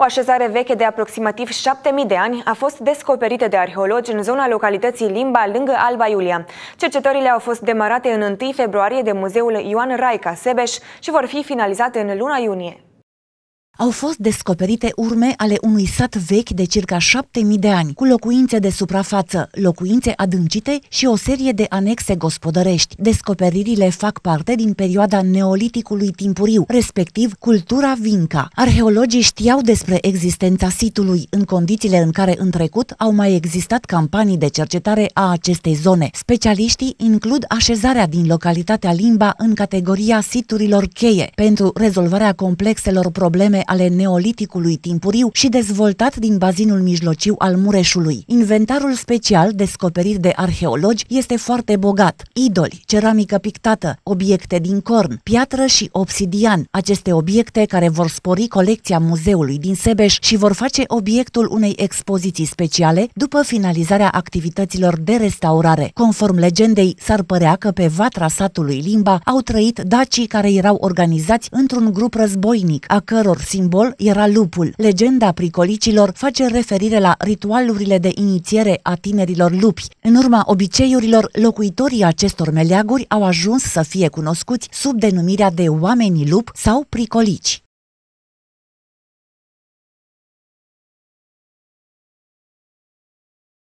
O așezare veche de aproximativ 7000 de ani a fost descoperită de arheologi în zona localității Limba, lângă Alba Iulia. Cercetările au fost demarate în 1 februarie de Muzeul Ioan Raica Sebeș și vor fi finalizate în luna iunie au fost descoperite urme ale unui sat vechi de circa 7000 de ani, cu locuințe de suprafață, locuințe adâncite și o serie de anexe gospodărești. Descoperirile fac parte din perioada neoliticului timpuriu, respectiv cultura Vinca. Arheologii știau despre existența sitului în condițiile în care în trecut au mai existat campanii de cercetare a acestei zone. Specialiștii includ așezarea din localitatea Limba în categoria siturilor cheie pentru rezolvarea complexelor probleme ale Neoliticului timpuriu și dezvoltat din bazinul mijlociu al Mureșului. Inventarul special descoperit de arheologi este foarte bogat. Idoli, ceramică pictată, obiecte din corn, piatră și obsidian. Aceste obiecte care vor spori colecția muzeului din Sebeș și vor face obiectul unei expoziții speciale după finalizarea activităților de restaurare. Conform legendei, s-ar părea că pe vatra satului Limba au trăit dacii care erau organizați într-un grup războinic, a căror simbol era lupul. Legenda pricolicilor face referire la ritualurile de inițiere a tinerilor lupi. În urma obiceiurilor, locuitorii acestor meleaguri au ajuns să fie cunoscuți sub denumirea de oamenii lup sau pricolici.